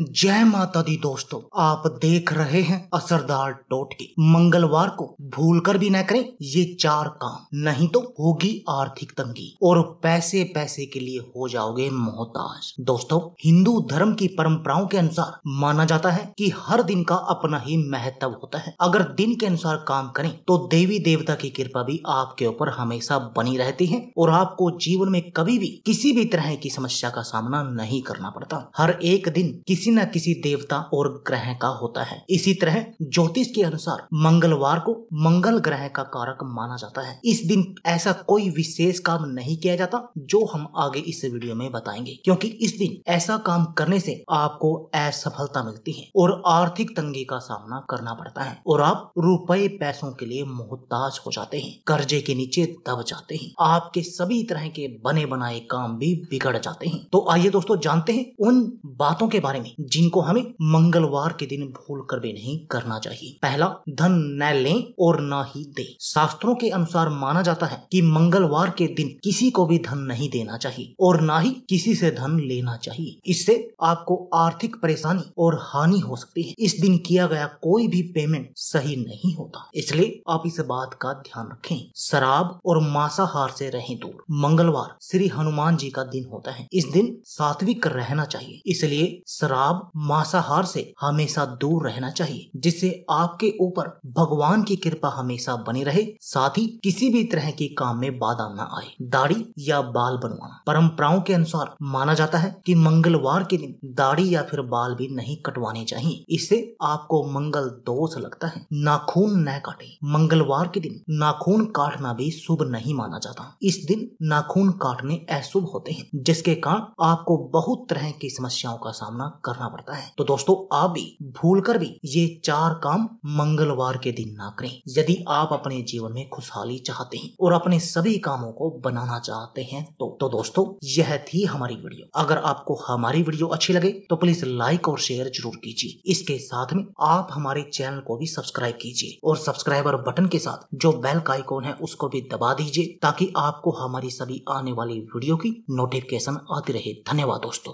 जय माता दी दोस्तों आप देख रहे हैं असरदार टोटके मंगलवार को भूल कर भी न करें ये चार काम नहीं तो होगी आर्थिक तंगी और पैसे पैसे के लिए हो जाओगे मोहताज दोस्तों हिंदू धर्म की परंपराओं के अनुसार माना जाता है कि हर दिन का अपना ही महत्व होता है अगर दिन के अनुसार काम करें तो देवी देवता की कृपा भी आपके ऊपर हमेशा बनी रहती है और आपको जीवन में कभी भी किसी भी तरह की समस्या का सामना नहीं करना पड़ता हर एक दिन किसी किसी न किसी देवता और ग्रह का होता है इसी तरह ज्योतिष के अनुसार मंगलवार को मंगल ग्रह का कारक माना जाता है इस दिन ऐसा कोई विशेष काम नहीं किया जाता जो हम आगे इस वीडियो में बताएंगे क्योंकि इस दिन ऐसा काम करने से आपको असफलता मिलती है और आर्थिक तंगी का सामना करना पड़ता है और आप रुपए पैसों के लिए मोहताज हो जाते हैं कर्जे के नीचे दब जाते हैं आपके सभी तरह के बने बनाए काम भी बिगड़ जाते हैं तो आइए दोस्तों जानते हैं उन बातों के बारे में जिनको हमें मंगलवार के दिन भूल कर भी नहीं करना चाहिए पहला धन न ले और न ही दे शास्त्रों के अनुसार माना जाता है कि मंगलवार के दिन किसी को भी धन नहीं देना चाहिए और न ही किसी से धन लेना चाहिए इससे आपको आर्थिक परेशानी और हानि हो सकती है इस दिन किया गया कोई भी पेमेंट सही नहीं होता इसलिए आप इस बात का ध्यान रखें शराब और मांसाहार से रहें दूर मंगलवार श्री हनुमान जी का दिन होता है इस दिन सात्विक रहना चाहिए इसलिए शराब शराब मांसाहार से हमेशा दूर रहना चाहिए जिससे आपके ऊपर भगवान की कृपा हमेशा बनी रहे साथ ही किसी भी तरह के काम में बाधा न आए दाढ़ी या बाल बनवाना परंपराओं के अनुसार माना जाता है कि मंगलवार के दिन दाढ़ी या फिर बाल भी नहीं कटवाने चाहिए इससे आपको मंगल दोष लगता है नाखून न काटे मंगलवार के दिन नाखून काटना भी शुभ नहीं माना जाता इस दिन नाखून काटने अशुभ होते हैं जिसके कारण आपको बहुत तरह की समस्याओं का सामना करना पड़ता है तो दोस्तों आप भी भूल कर भी ये चार काम मंगलवार के दिन ना करें यदि आप अपने जीवन में खुशहाली चाहते हैं और अपने सभी कामों को बनाना चाहते हैं तो तो दोस्तों यह थी हमारी वीडियो अगर आपको हमारी वीडियो अच्छी लगे तो प्लीज लाइक और शेयर जरूर कीजिए इसके साथ में आप हमारे चैनल को भी सब्सक्राइब कीजिए और सब्सक्राइबर बटन के साथ जो बेल का आइकॉन है उसको भी दबा दीजिए ताकि आपको हमारी सभी आने वाली वीडियो की नोटिफिकेशन आती रहे धन्यवाद दोस्तों